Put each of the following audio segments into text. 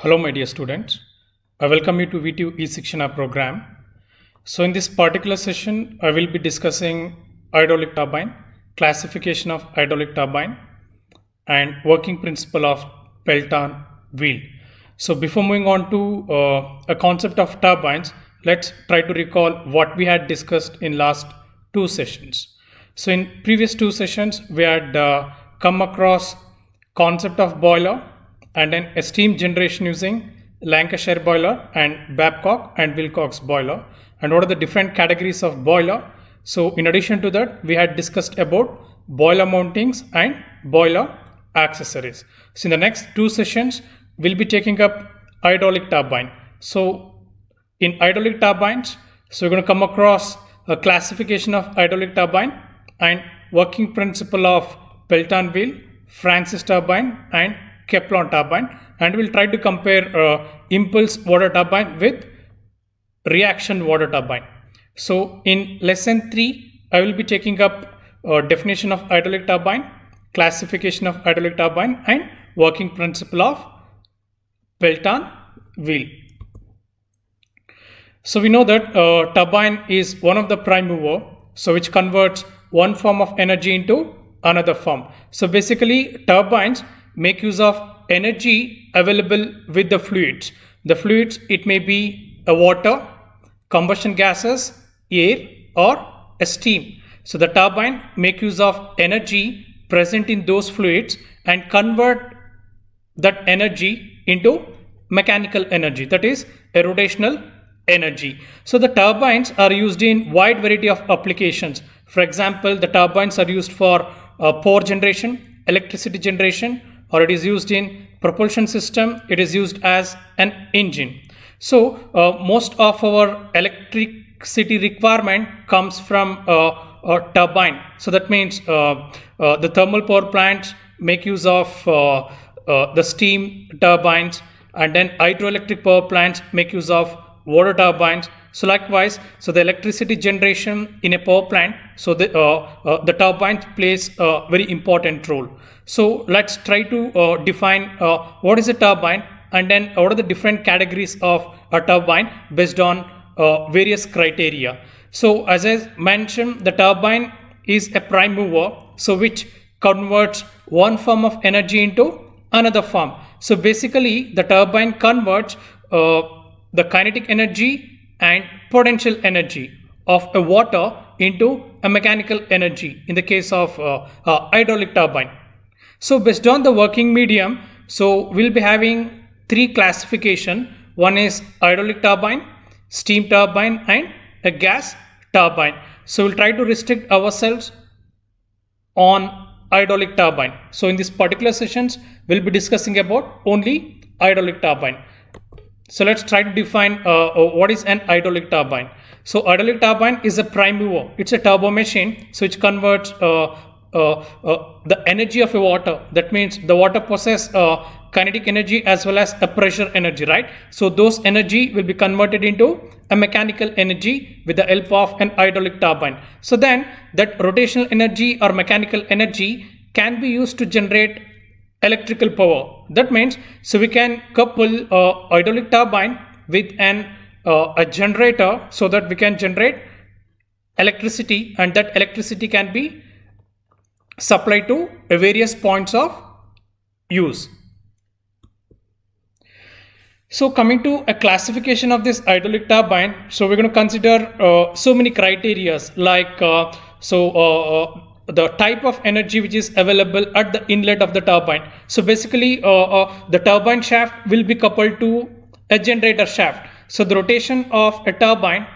Hello my dear students. I welcome you to VTU eSikshana program. So in this particular session, I will be discussing hydraulic turbine, classification of hydraulic turbine and working principle of Pelton wheel. So before moving on to uh, a concept of turbines, let's try to recall what we had discussed in last two sessions. So in previous two sessions, we had uh, come across concept of boiler and an steam generation using Lancashire boiler and Babcock and Wilcox boiler. And what are the different categories of boiler? So in addition to that, we had discussed about boiler mountings and boiler accessories. So in the next two sessions, we'll be taking up hydraulic turbine. So in hydraulic turbines, so we're going to come across a classification of hydraulic turbine and working principle of Pelton wheel, Francis turbine and Kaplan turbine and we'll try to compare uh, impulse water turbine with reaction water turbine. So in lesson 3, I will be taking up uh, definition of hydraulic turbine, classification of hydraulic turbine and working principle of Pelton wheel. So we know that uh, turbine is one of the prime mover, so which converts one form of energy into another form. So basically turbines make use of energy available with the fluids. The fluids, it may be a water, combustion gases, air or a steam. So the turbine make use of energy present in those fluids and convert that energy into mechanical energy that is a rotational energy. So the turbines are used in wide variety of applications. For example, the turbines are used for uh, power generation, electricity generation, or it is used in propulsion system it is used as an engine so uh, most of our electricity requirement comes from uh, a turbine so that means uh, uh the thermal power plants make use of uh, uh, the steam turbines and then hydroelectric power plants make use of water turbines so likewise, so the electricity generation in a power plant, so the, uh, uh, the turbine plays a very important role. So let's try to uh, define what is a turbine and then what are the different categories of a turbine based on various criteria. So as I mentioned, the turbine is a prime mover, so which converts one form of energy into another form. So basically, the turbine converts uh, the kinetic energy and potential energy of a water into a mechanical energy in the case of uh, uh, hydraulic turbine. So based on the working medium, so we'll be having three classification. One is hydraulic turbine, steam turbine and a gas turbine. So we'll try to restrict ourselves on hydraulic turbine. So in this particular sessions, we'll be discussing about only hydraulic turbine. So let's try to define uh, uh, what is an hydraulic turbine. So hydraulic turbine is a prime mover. It's a turbo machine so which converts uh, uh, uh the energy of a water. That means the water possesses uh, kinetic energy as well as a pressure energy, right? So those energy will be converted into a mechanical energy with the help of an hydraulic turbine. So then that rotational energy or mechanical energy can be used to generate electrical power. That means so we can couple a hydraulic turbine with an uh, a generator so that we can generate electricity and that electricity can be supplied to various points of use. So coming to a classification of this hydraulic turbine, so we're going to consider uh, so many criterias like uh, so uh, uh, the type of energy which is available at the inlet of the turbine. So basically uh, uh, the turbine shaft will be coupled to a generator shaft. So the rotation of a turbine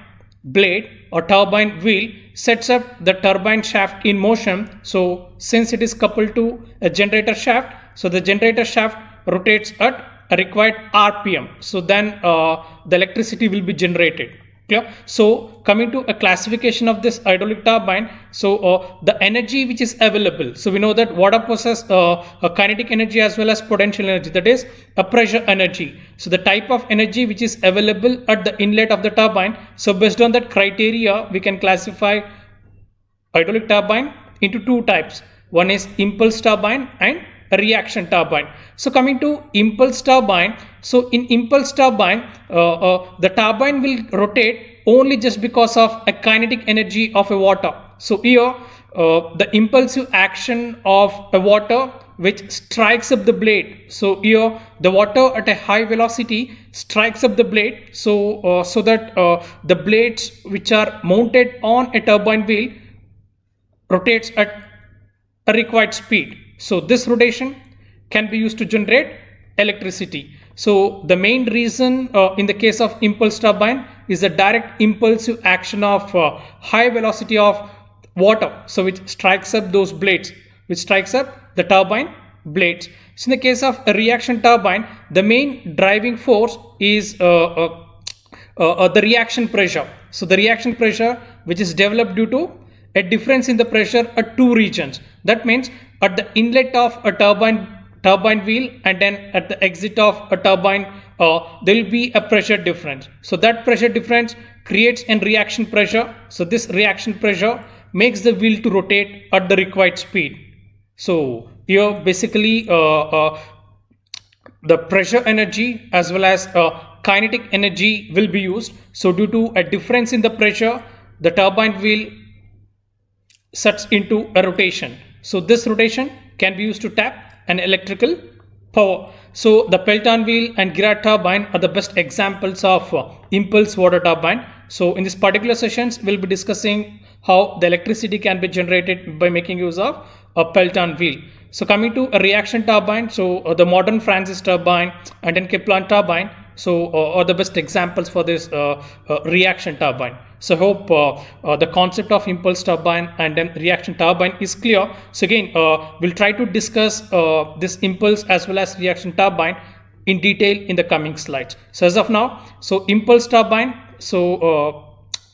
blade or turbine wheel sets up the turbine shaft in motion. So since it is coupled to a generator shaft, so the generator shaft rotates at a required RPM. So then uh, the electricity will be generated clear so coming to a classification of this hydraulic turbine so uh, the energy which is available so we know that water possesses uh, a uh, kinetic energy as well as potential energy that is a pressure energy so the type of energy which is available at the inlet of the turbine so based on that criteria we can classify hydraulic turbine into two types one is impulse turbine and reaction turbine. So coming to impulse turbine, so in impulse turbine, uh, uh, the turbine will rotate only just because of a kinetic energy of a water. So here, uh, the impulsive action of a water which strikes up the blade. So here the water at a high velocity strikes up the blade so, uh, so that uh, the blades which are mounted on a turbine wheel rotates at a required speed. So this rotation can be used to generate electricity. So the main reason uh, in the case of impulse turbine is the direct impulsive action of uh, high velocity of water. So it strikes up those blades, which strikes up the turbine blades. So in the case of a reaction turbine, the main driving force is uh, uh, uh, uh the reaction pressure. So the reaction pressure which is developed due to a difference in the pressure at two regions. That means at the inlet of a turbine turbine wheel and then at the exit of a turbine uh, there will be a pressure difference so that pressure difference creates an reaction pressure so this reaction pressure makes the wheel to rotate at the required speed so here, basically uh, uh, the pressure energy as well as uh, kinetic energy will be used so due to a difference in the pressure the turbine wheel sets into a rotation so this rotation can be used to tap an electrical power. So the Pelton wheel and Girard turbine are the best examples of uh, impulse water turbine. So in this particular sessions, we'll be discussing how the electricity can be generated by making use of a Pelton wheel. So coming to a reaction turbine, so uh, the modern Francis turbine and then Kiplan turbine, so uh, are the best examples for this uh, uh, reaction turbine. So I hope uh, uh, the concept of impulse turbine and then reaction turbine is clear. So again, uh, we'll try to discuss uh, this impulse as well as reaction turbine in detail in the coming slides. So as of now, so impulse turbine, so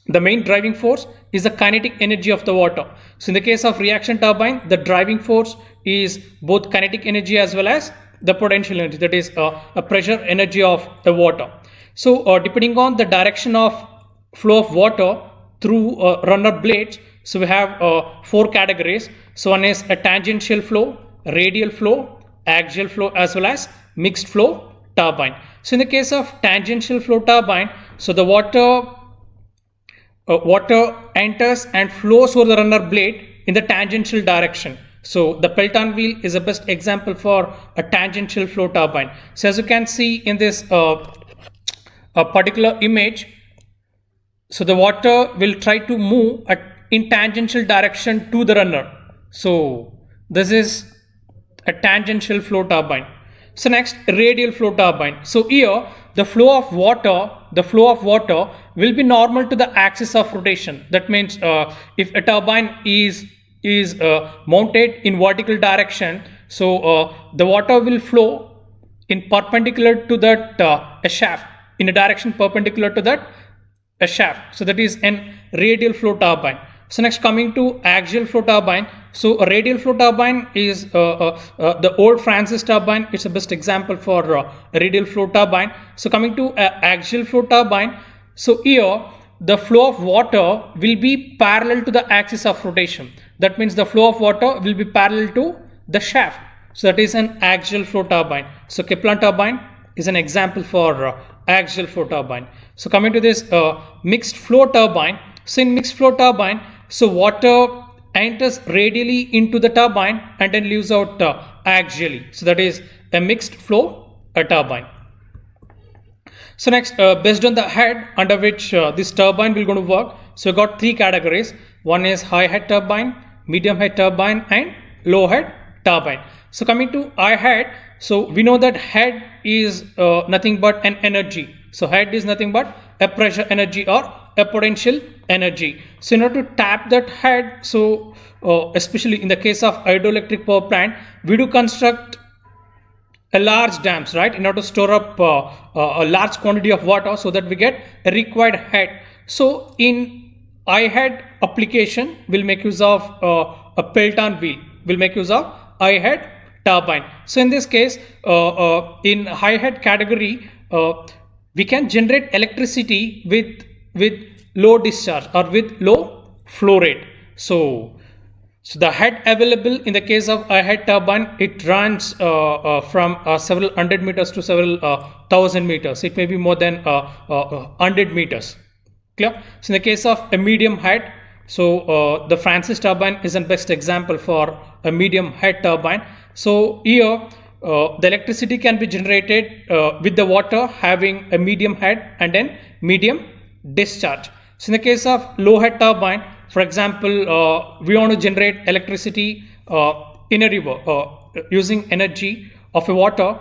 the main driving force is the kinetic energy of the water. So in the case of reaction turbine, the driving force is both kinetic energy as well as the potential energy, that is uh, a pressure energy of the water. So uh, depending on the direction of flow of water through uh, runner blades. So we have uh, four categories. So one is a tangential flow, radial flow, axial flow, as well as mixed flow turbine. So in the case of tangential flow turbine, so the water uh, water enters and flows over the runner blade in the tangential direction. So the Pelton wheel is the best example for a tangential flow turbine. So as you can see in this uh, particular image, so the water will try to move at, in tangential direction to the runner. So this is a tangential flow turbine. So next radial flow turbine. So here the flow of water, the flow of water will be normal to the axis of rotation. That means uh, if a turbine is is uh, mounted in vertical direction, so uh, the water will flow in perpendicular to that uh, a shaft in a direction perpendicular to that a shaft. So that is an radial flow turbine. So next coming to axial flow turbine. So a radial flow turbine is uh, uh, uh, the old Francis turbine. It's the best example for uh, radial flow turbine. So coming to uh, axial flow turbine. So here the flow of water will be parallel to the axis of rotation. That means the flow of water will be parallel to the shaft. So that is an axial flow turbine. So Kaplan turbine is an example for uh, axial flow turbine. So coming to this uh, mixed flow turbine. So in mixed flow turbine, so water enters radially into the turbine and then leaves out uh, axially. So that is a mixed flow a turbine. So next, uh, based on the head under which uh, this turbine will going to work. So we got three categories. One is high head turbine, medium head turbine and low head turbine. So coming to high head, so we know that head is uh, nothing but an energy. So head is nothing but a pressure energy or a potential energy. So in order to tap that head, so uh, especially in the case of hydroelectric power plant, we do construct a large dams, right? In order to store up uh, uh a large quantity of water so that we get a required head. So in head application, we'll make use of uh, a Pelton wheel. We'll make use of head turbine. So in this case, uh, uh, in high head category, uh, we can generate electricity with, with low discharge or with low flow rate. So, so the head available in the case of a head turbine, it runs from several hundred meters to several thousand meters. It may be more than hundred meters. Clear? So in the case of a medium head, so uh, the Francis turbine is the best example for a medium head turbine so here uh, the electricity can be generated uh, with the water having a medium head and then medium discharge. So in the case of low head turbine, for example, uh, we want to generate electricity uh, in a river uh, using energy of a water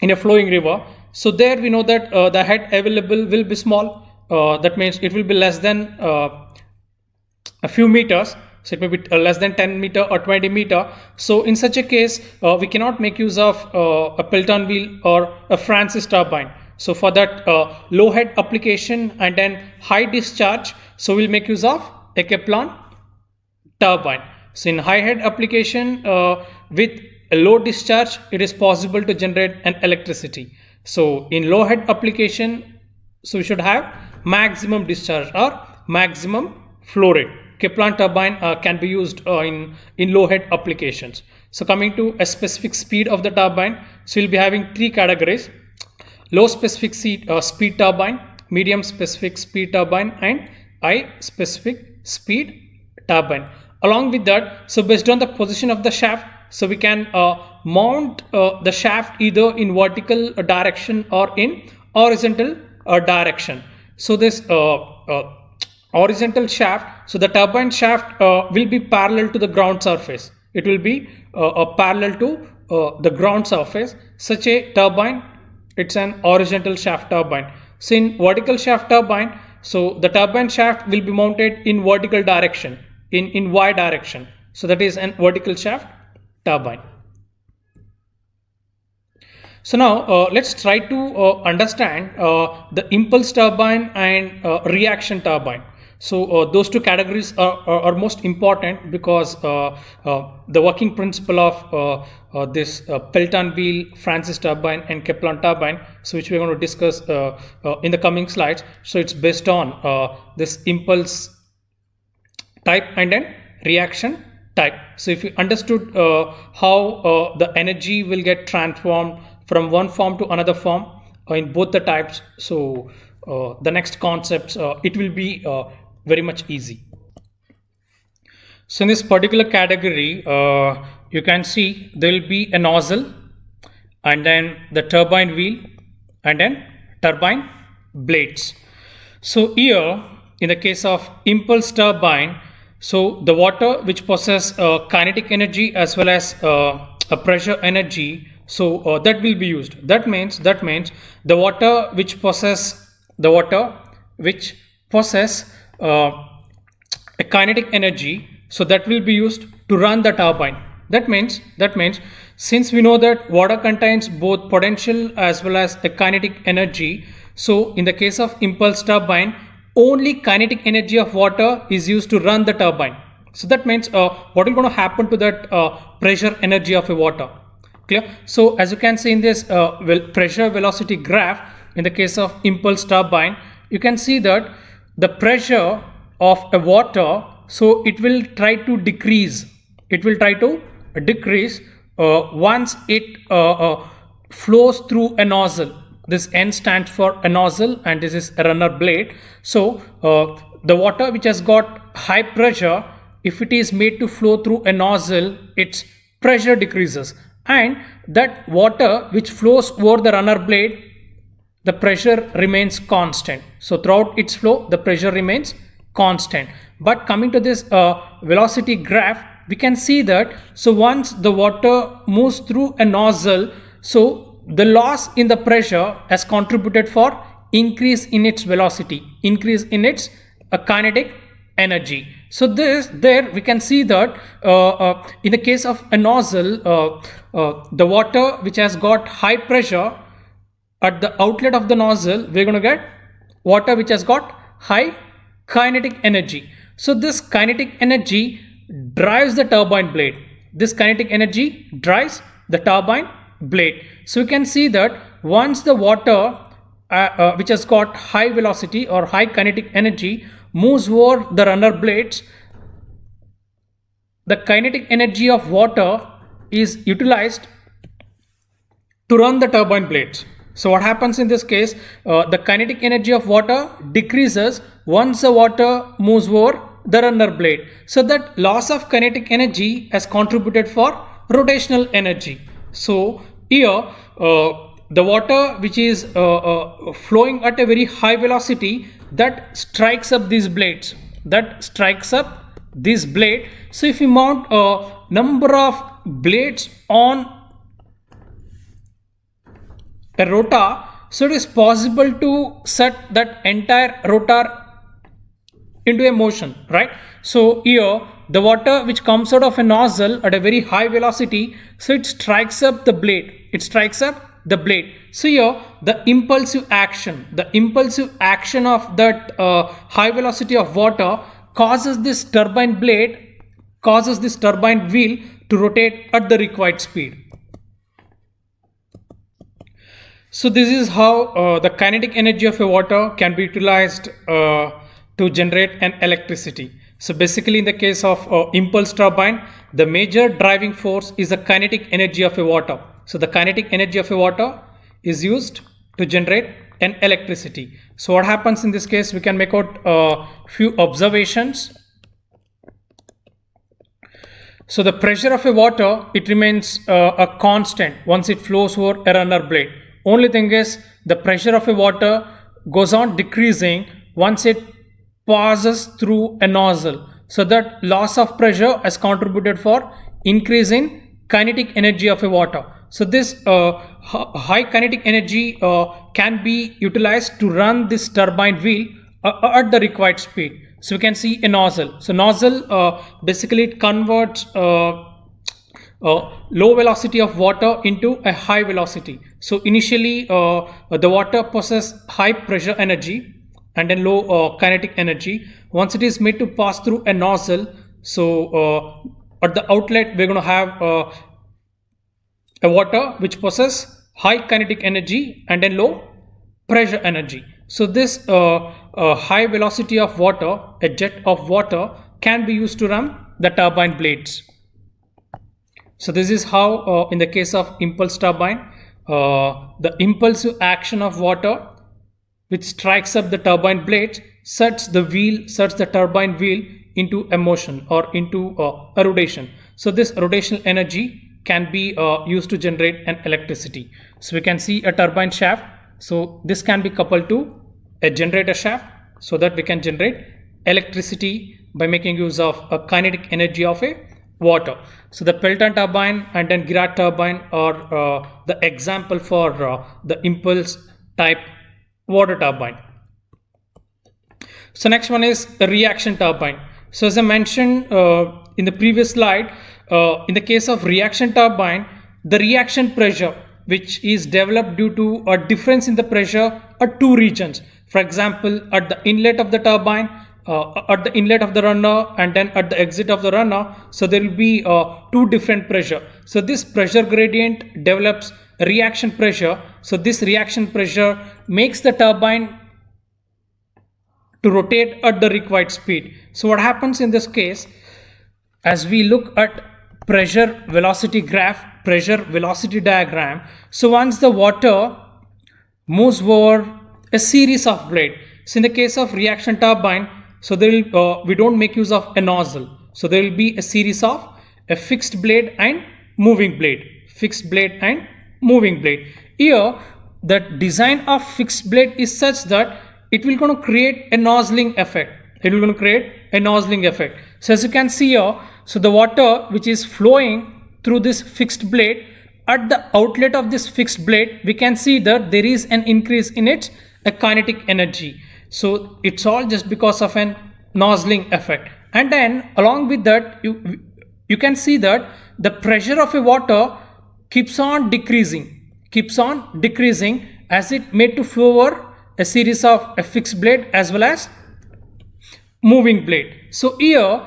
in a flowing river. So there we know that uh, the head available will be small. that means it will be less than a few meters so it may be less than 10 meter or 20 meter so in such a case uh, we cannot make use of uh, a pelton wheel or a francis turbine so for that uh, low head application and then high discharge so we'll make use of a keplan turbine so in high head application uh, with a low discharge it is possible to generate an electricity so in low head application so we should have maximum discharge or maximum flow rate Kaplan turbine uh, can be used uh, in, in low head applications. So coming to a specific speed of the turbine, so you'll be having three categories, low specific seat, uh, speed turbine, medium specific speed turbine and high specific speed turbine. Along with that, so based on the position of the shaft, so we can uh, mount uh, the shaft either in vertical uh, direction or in horizontal direction. So this uh, horizontal shaft. So the turbine shaft uh, will be parallel to the ground surface. It will be uh, parallel to uh, the ground surface. Such a turbine, it's an horizontal shaft turbine. So in vertical shaft turbine, so the turbine shaft will be mounted in vertical direction, in, in Y direction. So that is an vertical shaft turbine. So now uh, let's try to uh, understand uh, the impulse turbine and uh, reaction turbine. So uh, those two categories are, are, are most important because uh, uh, the working principle of uh, uh, this uh, Pelton wheel, Francis turbine and Kaplan turbine, so which we're going to discuss in the coming slides. So it's based on this impulse type and then reaction type. So if you understood how the energy will get transformed from one form to another form in both the types, so the next concepts, it will be very much easy. So in this particular category, uh, you can see there will be a nozzle and then the turbine wheel and then turbine blades. So here in the case of impulse turbine, so the water which possess uh, kinetic energy as well as uh, a pressure energy, so uh, that will be used. That means, that means the water which possess the water which possess uh, a kinetic energy so that will be used to run the turbine that means that means since we know that water contains both potential as well as the kinetic energy so in the case of impulse turbine only kinetic energy of water is used to run the turbine so that means uh, what is going to happen to that uh, pressure energy of a water clear so as you can see in this uh, well pressure velocity graph in the case of impulse turbine you can see that the pressure of a water so it will try to decrease it will try to decrease uh, once it uh, uh flows through a nozzle this n stands for a nozzle and this is a runner blade so uh, the water which has got high pressure if it is made to flow through a nozzle its pressure decreases and that water which flows over the runner blade the pressure remains constant. So throughout its flow, the pressure remains constant. But coming to this uh, velocity graph, we can see that so once the water moves through a nozzle, so the loss in the pressure has contributed for increase in its velocity, increase in its uh, kinetic energy. So this there we can see that uh, uh, in the case of a nozzle, uh, uh the water which has got high pressure at the outlet of the nozzle, we're going to get water which has got high kinetic energy. So this kinetic energy drives the turbine blade. This kinetic energy drives the turbine blade. So you can see that once the water uh, uh, which has got high velocity or high kinetic energy moves over the runner blades, the kinetic energy of water is utilized to run the turbine blades. So what happens in this case, uh, the kinetic energy of water decreases once the water moves over the runner blade. So that loss of kinetic energy has contributed for rotational energy. So here uh, the water which is uh, uh flowing at a very high velocity that strikes up these blades that strikes up this blade. So if you mount a number of blades on a rotor so it is possible to set that entire rotor into a motion right so here the water which comes out of a nozzle at a very high velocity so it strikes up the blade it strikes up the blade so here the impulsive action the impulsive action of that uh, high velocity of water causes this turbine blade causes this turbine wheel to rotate at the required speed So this is how uh, the kinetic energy of a water can be utilized uh, to generate an electricity. So basically in the case of uh, impulse turbine, the major driving force is the kinetic energy of a water. So the kinetic energy of a water is used to generate an electricity. So what happens in this case, we can make out a uh, few observations. So the pressure of a water, it remains uh, a constant once it flows over a runner blade. Only thing is the pressure of a water goes on decreasing once it passes through a nozzle. So that loss of pressure has contributed for increase in kinetic energy of a water. So this uh, high kinetic energy uh, can be utilized to run this turbine wheel uh, uh at the required speed. So we can see a nozzle. So nozzle uh, basically it converts uh, uh, low velocity of water into a high velocity. So initially uh, the water possesses high pressure energy and then low uh, kinetic energy. Once it is made to pass through a nozzle, so uh, at the outlet we're going to have uh, a water which possesses high kinetic energy and then low pressure energy. So this uh, uh, high velocity of water, a jet of water can be used to run the turbine blades. So this is how uh, in the case of impulse turbine, uh, the impulsive action of water which strikes up the turbine blades sets the wheel, sets the turbine wheel into a motion or into uh, a rotation. So this rotational energy can be uh, used to generate an electricity. So we can see a turbine shaft. So this can be coupled to a generator shaft so that we can generate electricity by making use of a kinetic energy of a water. So the Pelton turbine and then Girard turbine are uh, the example for uh, the impulse type water turbine. So next one is the reaction turbine. So as I mentioned uh, in the previous slide, uh, in the case of reaction turbine, the reaction pressure which is developed due to a difference in the pressure at two regions. For example, at the inlet of the turbine uh, at the inlet of the runner and then at the exit of the runner so there will be uh, two different pressure so this pressure gradient develops reaction pressure so this reaction pressure makes the turbine to rotate at the required speed so what happens in this case as we look at pressure velocity graph pressure velocity diagram so once the water moves over a series of blade so in the case of reaction turbine so there uh, we don't make use of a nozzle. So there will be a series of a fixed blade and moving blade, fixed blade and moving blade. Here, the design of fixed blade is such that it will going to create a nozzling effect. It will going to create a nozzling effect. So as you can see here, so the water which is flowing through this fixed blade, at the outlet of this fixed blade, we can see that there is an increase in its kinetic energy. So it's all just because of an nozzling effect. And then along with that, you, you can see that the pressure of a water keeps on decreasing, keeps on decreasing as it made to flow over a series of a fixed blade as well as moving blade. So here,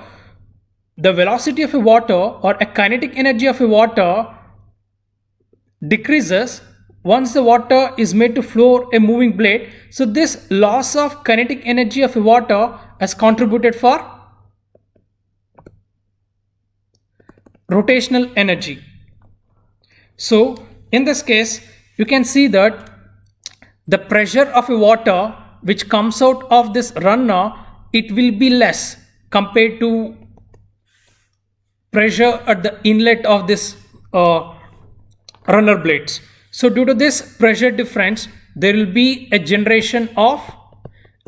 the velocity of a water or a kinetic energy of a water decreases once the water is made to flow a moving blade. So this loss of kinetic energy of water has contributed for rotational energy. So in this case, you can see that the pressure of a water which comes out of this runner, it will be less compared to pressure at the inlet of this uh, runner blades. So due to this pressure difference, there will be a generation of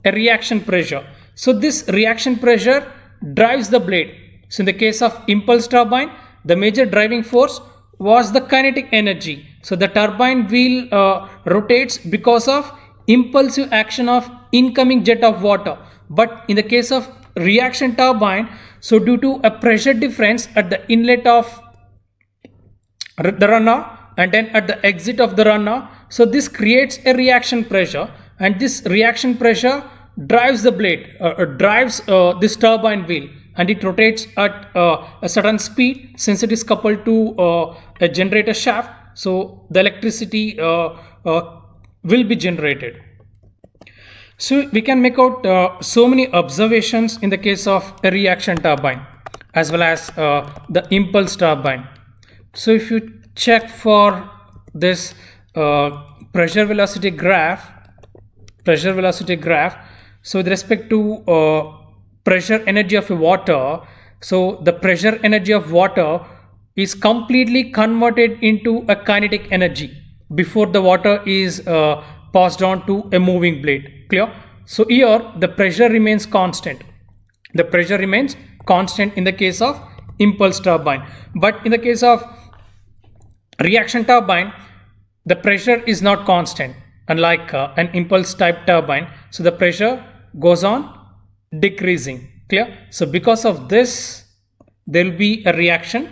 a reaction pressure. So this reaction pressure drives the blade. So in the case of impulse turbine, the major driving force was the kinetic energy. So the turbine wheel uh, rotates because of impulsive action of incoming jet of water. But in the case of reaction turbine, so due to a pressure difference at the inlet of the runner, and then at the exit of the runner. So this creates a reaction pressure and this reaction pressure drives the blade, uh, uh drives uh, this turbine wheel and it rotates at uh, a certain speed since it is coupled to uh, a generator shaft. So the electricity uh, will be generated. So we can make out so many observations in the case of a reaction turbine as well as the impulse turbine. So if you check for this uh, pressure velocity graph pressure velocity graph so with respect to uh, pressure energy of water so the pressure energy of water is completely converted into a kinetic energy before the water is uh, passed on to a moving blade clear so here the pressure remains constant the pressure remains constant in the case of impulse turbine but in the case of Reaction turbine, the pressure is not constant, unlike uh, an impulse type turbine. So the pressure goes on decreasing, clear? So because of this, there will be a reaction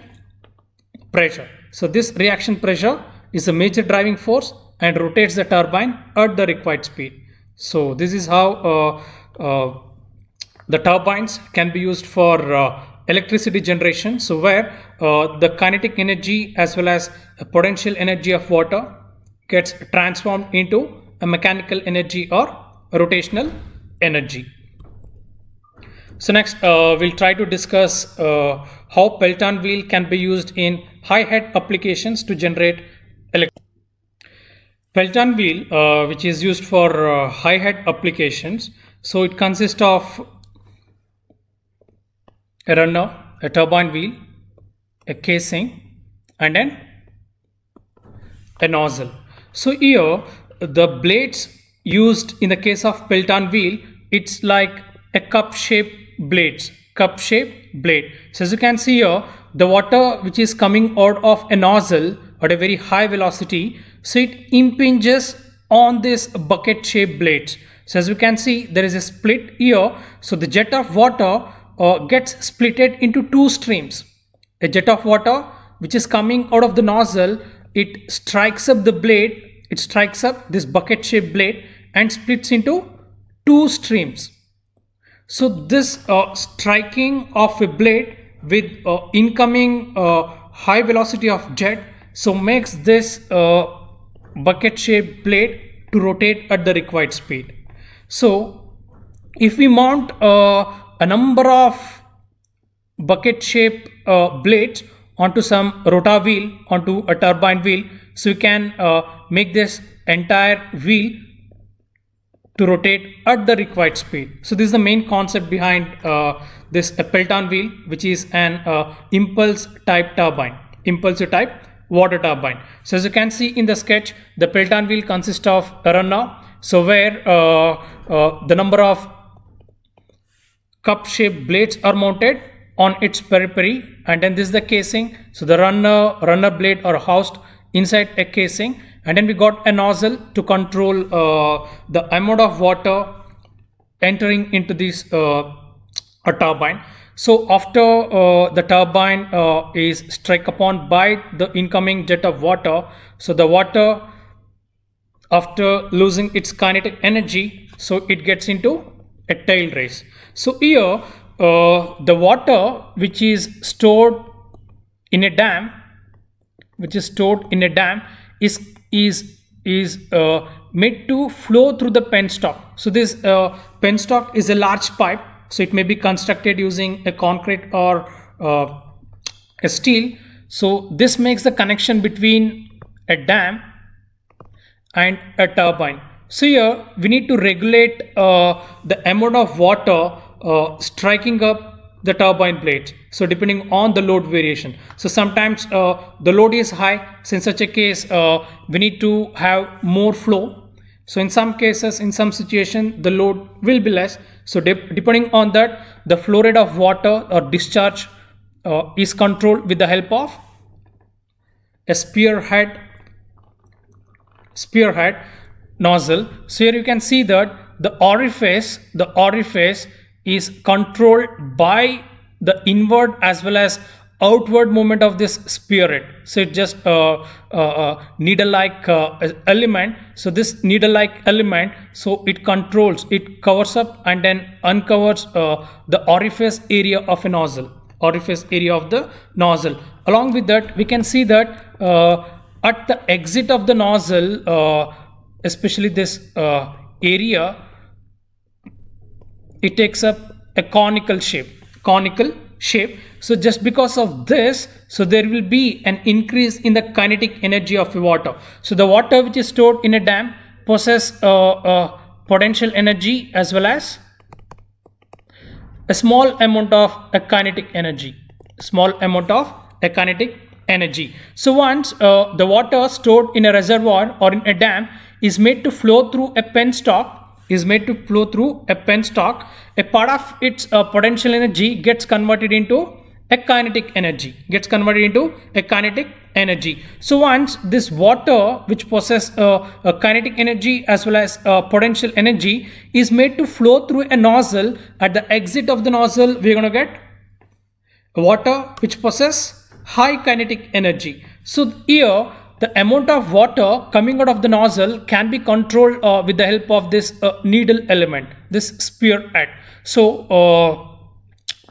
pressure. So this reaction pressure is a major driving force and rotates the turbine at the required speed. So this is how uh, uh, the turbines can be used for uh, electricity generation so where uh, the kinetic energy as well as potential energy of water gets transformed into a mechanical energy or rotational energy so next uh, we'll try to discuss uh, how pelton wheel can be used in high head applications to generate electricity pelton wheel uh, which is used for high uh, head applications so it consists of a runner, a turbine wheel, a casing and then a nozzle. So here the blades used in the case of Pelton wheel, it's like a cup shaped blades, cup shaped blade. So as you can see here, the water which is coming out of a nozzle at a very high velocity, so it impinges on this bucket shaped blades. So as you can see, there is a split here. So the jet of water uh, gets splitted into two streams. A jet of water which is coming out of the nozzle, it strikes up the blade, it strikes up this bucket shaped blade and splits into two streams. So this uh, striking of a blade with uh, incoming uh, high velocity of jet so makes this uh, bucket shaped blade to rotate at the required speed. So if we mount uh, a number of bucket shape uh, blades onto some rotor wheel onto a turbine wheel so we can uh, make this entire wheel to rotate at the required speed so this is the main concept behind uh, this Pelton wheel which is an uh, impulse type turbine impulse type water turbine so as you can see in the sketch the pelton wheel consists of a runner so where uh, uh, the number of cup shaped blades are mounted on its periphery and then this is the casing so the runner runner blade are housed inside a casing and then we got a nozzle to control uh, the amount of water entering into this uh, a turbine so after uh, the turbine uh, is struck upon by the incoming jet of water so the water after losing its kinetic energy so it gets into ectile race. So here uh, the water which is stored in a dam which is stored in a dam is is is uh, made to flow through the penstock. So this uh, penstock is a large pipe. So it may be constructed using a concrete or uh, a steel. So this makes the connection between a dam and a turbine. So here we need to regulate uh, the amount of water uh, striking up the turbine blades. So depending on the load variation. So sometimes uh, the load is high. So in such a case, uh, we need to have more flow. So in some cases, in some situation, the load will be less. So de depending on that, the flow rate of water or discharge uh, is controlled with the help of a spearhead. Spearhead nozzle. So here you can see that the orifice, the orifice is controlled by the inward as well as outward movement of this spirit so it just uh, uh, uh needle like uh, element so this needle like element so it controls it covers up and then uncovers uh, the orifice area of a nozzle orifice area of the nozzle along with that we can see that uh, at the exit of the nozzle uh, especially this uh, area it takes up a conical shape conical shape so just because of this so there will be an increase in the kinetic energy of the water so the water which is stored in a dam possess a uh, uh, potential energy as well as a small amount of a kinetic energy small amount of a kinetic energy. So once uh, the water stored in a reservoir or in a dam is made to flow through a penstock, is made to flow through a penstock, a part of its uh, potential energy gets converted into a kinetic energy, gets converted into a kinetic energy. So once this water which possesses uh, a kinetic energy as well as uh, potential energy is made to flow through a nozzle, at the exit of the nozzle we are going to get water which possesses high kinetic energy. So here the amount of water coming out of the nozzle can be controlled uh, with the help of this uh, needle element, this spear head. So uh,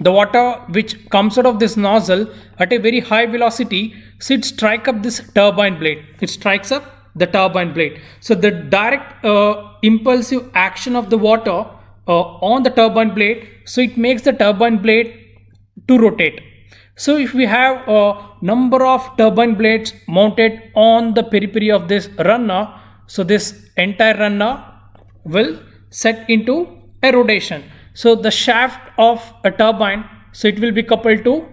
the water which comes out of this nozzle at a very high velocity, so it strikes up this turbine blade. It strikes up the turbine blade. So the direct uh, impulsive action of the water uh, on the turbine blade, so it makes the turbine blade to rotate. So if we have a number of turbine blades mounted on the periphery of this runner, so this entire runner will set into a rotation. So the shaft of a turbine, so it will be coupled to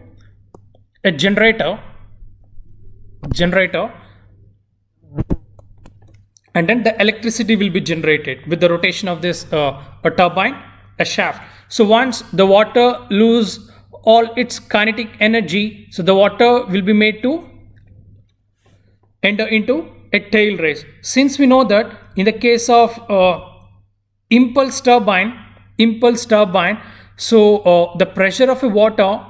a generator, generator, and then the electricity will be generated with the rotation of this uh, a turbine, a shaft. So once the water lose all its kinetic energy. So the water will be made to enter into a tail race. Since we know that in the case of uh, impulse turbine, impulse turbine, so uh, the pressure of a water,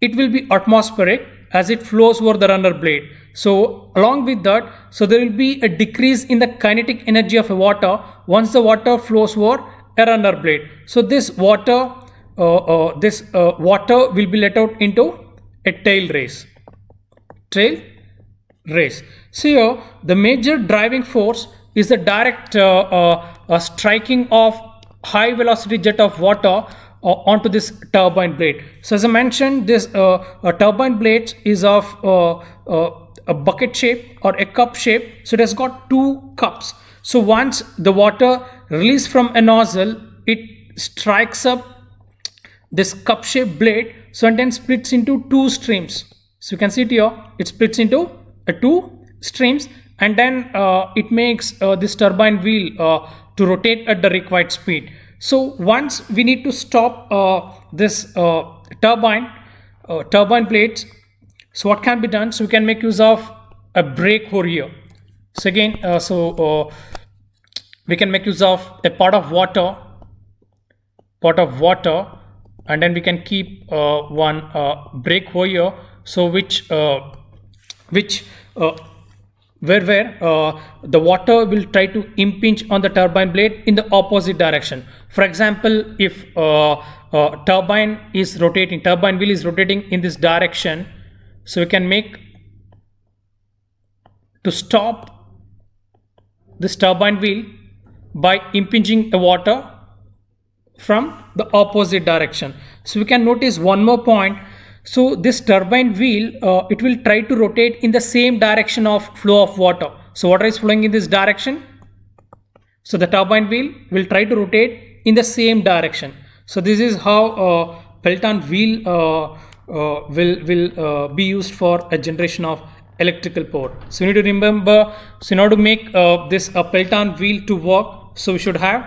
it will be atmospheric as it flows over the runner blade. So along with that, so there will be a decrease in the kinetic energy of a water once the water flows over a runner blade. So this water uh, uh, this uh, water will be let out into a tail race. Tail race. See here, the major driving force is the direct striking of high velocity jet of water uh, onto this turbine blade. So as I mentioned, this uh, turbine blade is of uh, a bucket shape or a cup shape. So it has got two cups. So once the water released from a nozzle, it strikes up this cup-shaped blade then splits into two streams. So you can see it here, it splits into uh, two streams and then uh, it makes uh, this turbine wheel uh, to rotate at the required speed. So once we need to stop uh, this uh, turbine, turbine blades, so what can be done? So we can make use of a brake over here. So again, so we can make use of a pot of water, pot of water and then we can keep uh, one uh, break over here so which uh, which uh, where where uh, the water will try to impinge on the turbine blade in the opposite direction for example if turbine is rotating turbine wheel is rotating in this direction so we can make to stop this turbine wheel by impinging the water from the opposite direction. So we can notice one more point. So this turbine wheel, uh, it will try to rotate in the same direction of flow of water. So water is flowing in this direction. So the turbine wheel will try to rotate in the same direction. So this is how uh, Pelton wheel uh, uh, will, will uh, be used for a generation of electrical power. So we need to remember, so in order to make uh, this a uh, Pelton wheel to work, so we should have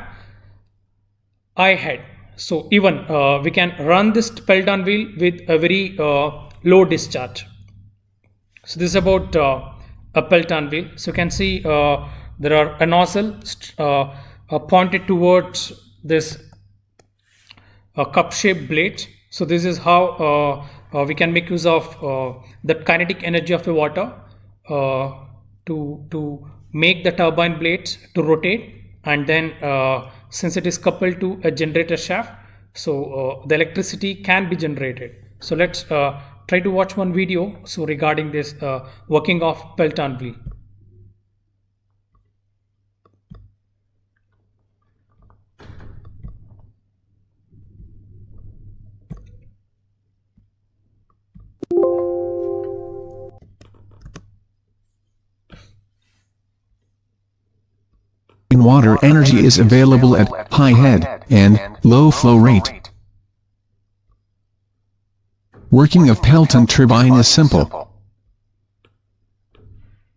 I had. So even uh, we can run this Pelton wheel with a very uh, low discharge. So this is about uh, a Pelton wheel. So you can see uh, there are a nozzle uh, uh, pointed towards this cup-shaped blade. So this is how we can make use of the kinetic energy of the water to to make the turbine blades to rotate and then uh, since it is coupled to a generator shaft so uh, the electricity can be generated so let's uh, try to watch one video so regarding this uh, working of pelton wheel water energy is available at high head and low flow rate. Working of Pelton turbine is simple.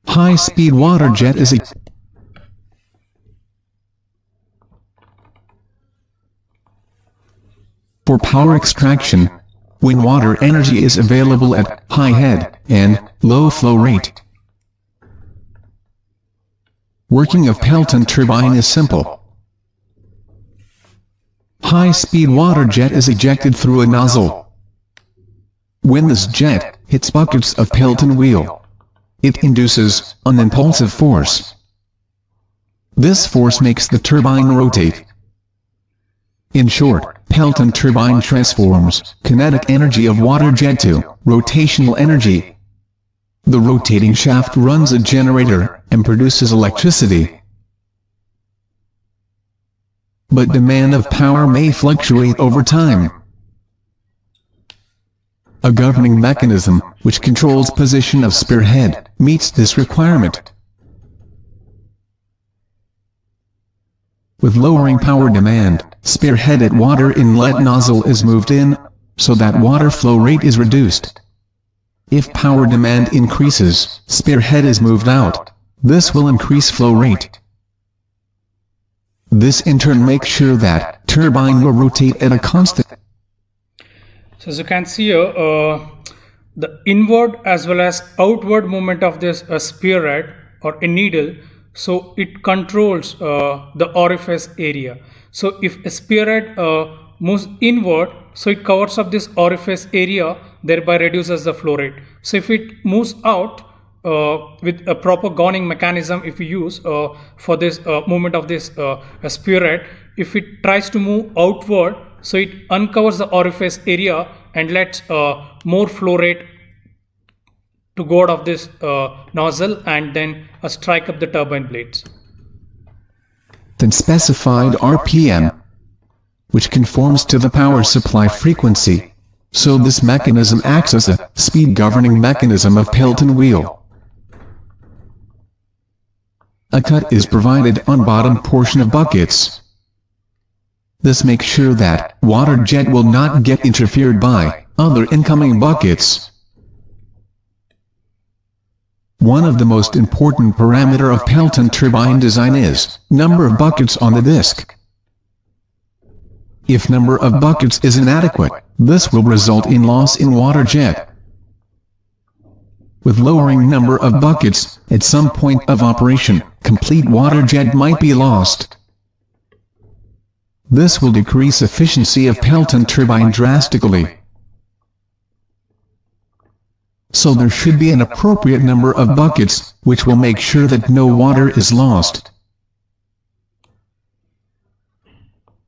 High-speed water jet is a For power extraction, when water energy is available at high head and low flow rate, Working of Pelton turbine is simple. High-speed water jet is ejected through a nozzle. When this jet hits buckets of Pelton wheel, it induces an impulsive force. This force makes the turbine rotate. In short, Pelton turbine transforms kinetic energy of water jet to rotational energy the rotating shaft runs a generator and produces electricity. But demand of power may fluctuate over time. A governing mechanism, which controls position of spearhead, meets this requirement. With lowering power demand, spearhead at water inlet nozzle is moved in, so that water flow rate is reduced. If power demand increases, spearhead is moved out. This will increase flow rate. This in turn makes sure that turbine will rotate at a constant. So as you can see, uh, uh, the inward as well as outward movement of this uh, spearhead or a needle, so it controls uh, the orifice area. So if a spearhead uh, moves inward, so it covers up this orifice area thereby reduces the flow rate. So if it moves out uh, with a proper Gowning mechanism, if we use uh, for this uh, movement of this uh, spirit, if it tries to move outward, so it uncovers the orifice area and lets uh, more flow rate to go out of this uh, nozzle and then strike up the turbine blades. Then specified RPM, which conforms to the power supply frequency. So this mechanism acts as a speed governing mechanism of Pelton wheel. A cut is provided on bottom portion of buckets. This makes sure that water jet will not get interfered by other incoming buckets. One of the most important parameter of Pelton turbine design is number of buckets on the disc. If number of buckets is inadequate, this will result in loss in water jet. With lowering number of buckets, at some point of operation, complete water jet might be lost. This will decrease efficiency of Pelton turbine drastically. So there should be an appropriate number of buckets, which will make sure that no water is lost.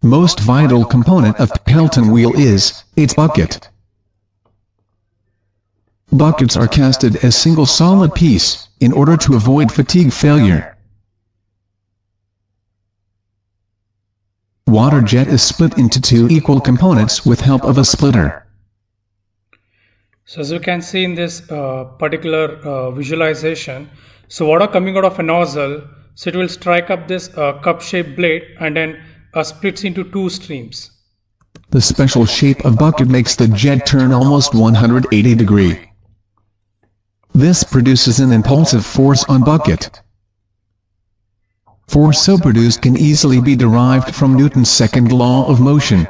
Most vital component of Pelton wheel is, its bucket. Buckets are casted as single solid piece, in order to avoid fatigue failure. Water jet is split into two equal components with help of a splitter. So as you can see in this uh, particular uh, visualization, so water coming out of a nozzle, so it will strike up this uh, cup-shaped blade and then uh, splits into two streams. The special shape of bucket makes the jet turn almost 180 degree. This produces an impulsive force on bucket. Force so produced can easily be derived from Newton's second law of motion.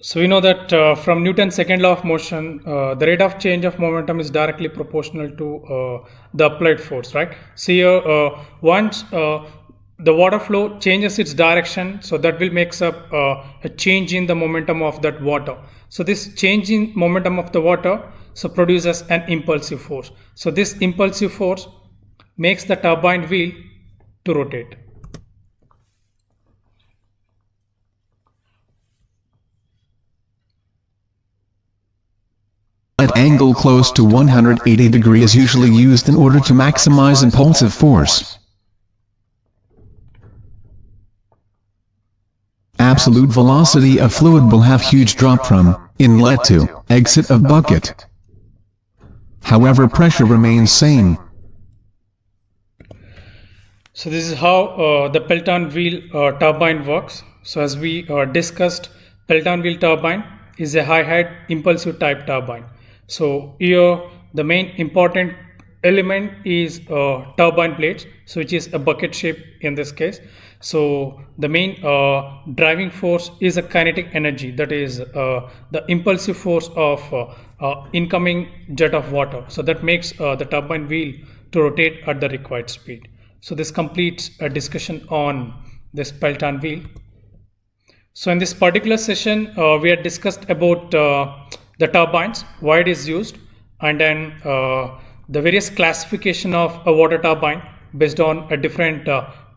So we know that uh, from Newton's second law of motion, uh, the rate of change of momentum is directly proportional to uh, the applied force, right? So uh, once uh, the water flow changes its direction so that will makes up uh, a change in the momentum of that water so this change in momentum of the water so produces an impulsive force so this impulsive force makes the turbine wheel to rotate An angle close to 180 degrees is usually used in order to maximize impulsive force. absolute velocity of fluid will have huge drop from inlet to exit of bucket. However, pressure remains same. So this is how uh, the Pelton wheel uh, turbine works. So as we uh, discussed, Pelton wheel turbine is a high head impulsive type turbine. So here the main important element is uh, turbine plates, so which is a bucket shape in this case. So the main uh, driving force is a kinetic energy, that is uh, the impulsive force of uh, uh incoming jet of water. So that makes uh, the turbine wheel to rotate at the required speed. So this completes a discussion on this Pelton wheel. So in this particular session, uh, we had discussed about the turbines, why it is used, and then the various classification of a water turbine based on a different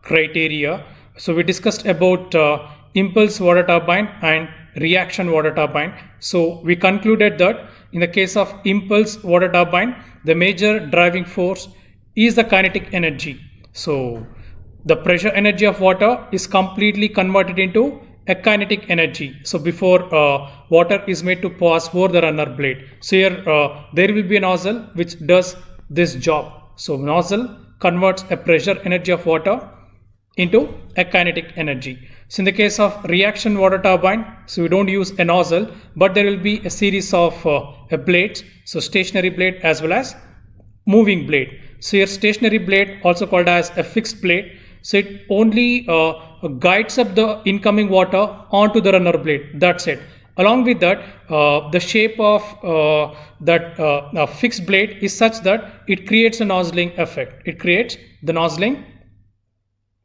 criteria. So we discussed about uh, impulse water turbine and reaction water turbine. So we concluded that in the case of impulse water turbine, the major driving force is the kinetic energy. So the pressure energy of water is completely converted into a kinetic energy. So before uh, water is made to pass over the runner blade. So here uh, there will be a nozzle which does this job. So nozzle converts a pressure energy of water into a kinetic energy. So in the case of reaction water turbine, so we don't use a nozzle, but there will be a series of uh, blades, so stationary blade as well as moving blade. So your stationary blade also called as a fixed blade. So it only uh, guides up the incoming water onto the runner blade. That's it. Along with that, uh, the shape of uh, that uh, fixed blade is such that it creates a nozzling effect. It creates the nozzling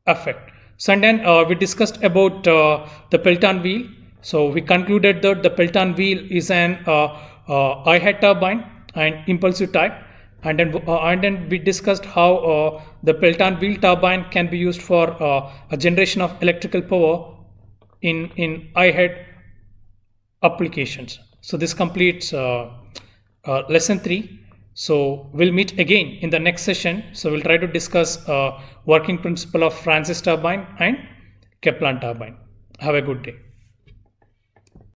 effect. So and then uh, we discussed about uh, the Pelton wheel. So we concluded that the Pelton wheel is an I uh, uh, hat turbine and impulsive type. And then, and then we discussed how the Pelton wheel turbine can be used for a generation of electrical power in, in I hat applications. So this completes lesson 3. So we'll meet again in the next session. So we'll try to discuss uh, working principle of Francis turbine and Kepler turbine. Have a good day.